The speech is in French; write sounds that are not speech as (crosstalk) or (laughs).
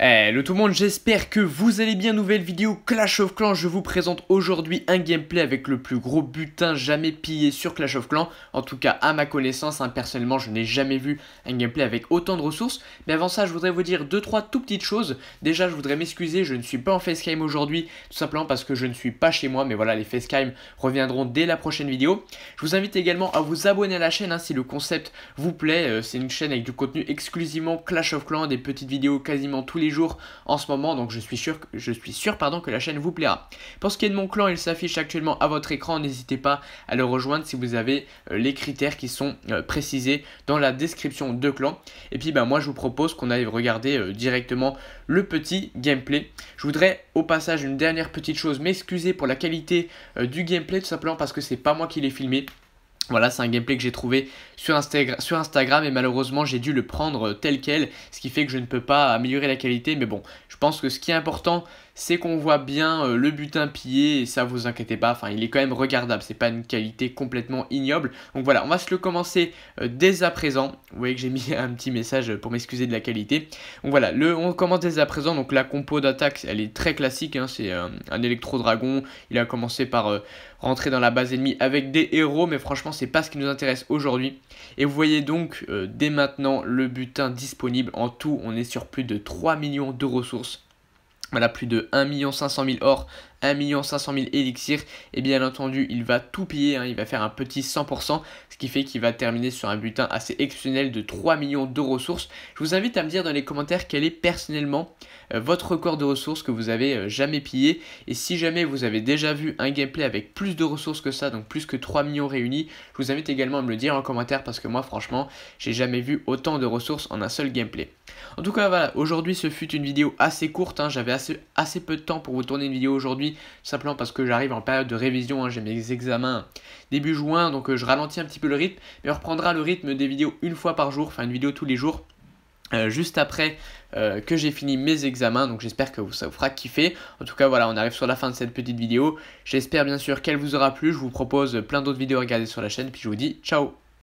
Eh, le tout le monde, j'espère que vous allez bien, nouvelle vidéo Clash of Clans, je vous présente aujourd'hui un gameplay avec le plus gros butin jamais pillé sur Clash of Clans, en tout cas à ma connaissance, hein, personnellement je n'ai jamais vu un gameplay avec autant de ressources, mais avant ça je voudrais vous dire 2-3 tout petites choses, déjà je voudrais m'excuser, je ne suis pas en facecam aujourd'hui, tout simplement parce que je ne suis pas chez moi, mais voilà les facecam reviendront dès la prochaine vidéo, je vous invite également à vous abonner à la chaîne hein, si le concept vous plaît, euh, c'est une chaîne avec du contenu exclusivement Clash of Clans, des petites vidéos quasiment tous les jours en ce moment, donc je suis sûr, je suis sûr pardon, que la chaîne vous plaira. Pour ce qui est de mon clan, il s'affiche actuellement à votre écran, n'hésitez pas à le rejoindre si vous avez euh, les critères qui sont euh, précisés dans la description de clan. Et puis ben, moi je vous propose qu'on aille regarder euh, directement le petit gameplay. Je voudrais au passage une dernière petite chose m'excuser pour la qualité du gameplay tout simplement parce que c'est pas moi qui l'ai filmé. Voilà, c'est un gameplay que j'ai trouvé sur, sur, Instagram et malheureusement j'ai dû le prendre euh, tel quel, ce qui fait que je ne peux pas améliorer la qualité. Mais bon, je pense que ce qui est important, c'est qu'on voit bien euh, le butin pillé et ça vous inquiétez pas, enfin il est quand même regardable, c'est pas une qualité complètement ignoble. Donc voilà, on va se le commencer euh, dès à présent. Vous voyez que j'ai (laughs) mis un petit message pour m'excuser de la qualité. Donc voilà, le, on commence dès à présent, donc la compo d'attaque elle est très classique, hein. c'est euh, un, électro-dragon, il a commencé par rentrer dans la base ennemie avec des héros, mais franchement c'est pas ce qui nous intéresse aujourd'hui. Et vous voyez donc dès maintenant le butin disponible, en tout on est sur plus de 3 millions de ressources. Voilà, plus de 1 500 000 or 1 500 000 élixirs. Et bien entendu, il va tout piller, hein, il va faire un petit 100%, ce qui fait qu'il va terminer sur un butin assez exceptionnel de 3 millions de ressources. Je vous invite à me dire dans les commentaires quel est personnellement euh, votre record de ressources que vous avez euh, jamais pillé. Et si jamais vous avez déjà vu un gameplay avec plus de ressources que ça, donc plus que 3 millions réunis, je vous invite également à me le dire en commentaire parce que moi franchement, j'ai jamais vu autant de ressources en un seul gameplay. En tout cas voilà, aujourd'hui ce fut une vidéo assez courte, hein, j'avais assez, assez peu de temps pour vous tourner une vidéo aujourd'hui simplement parce que j'arrive en période de révision, hein, j'ai mes examens début juin, donc euh, je ralentis un petit peu le rythme, mais on reprendra le rythme des vidéos une fois par jour, enfin une vidéo tous les jours. Euh, juste après euh, que j'ai fini mes examens. Donc j'espère que ça vous fera kiffer. En tout cas, voilà, on arrive sur la fin de cette petite vidéo. J'espère bien sûr qu'elle vous aura plu. Je vous propose plein d'autres vidéos à regarder sur la chaîne. Puis je vous dis ciao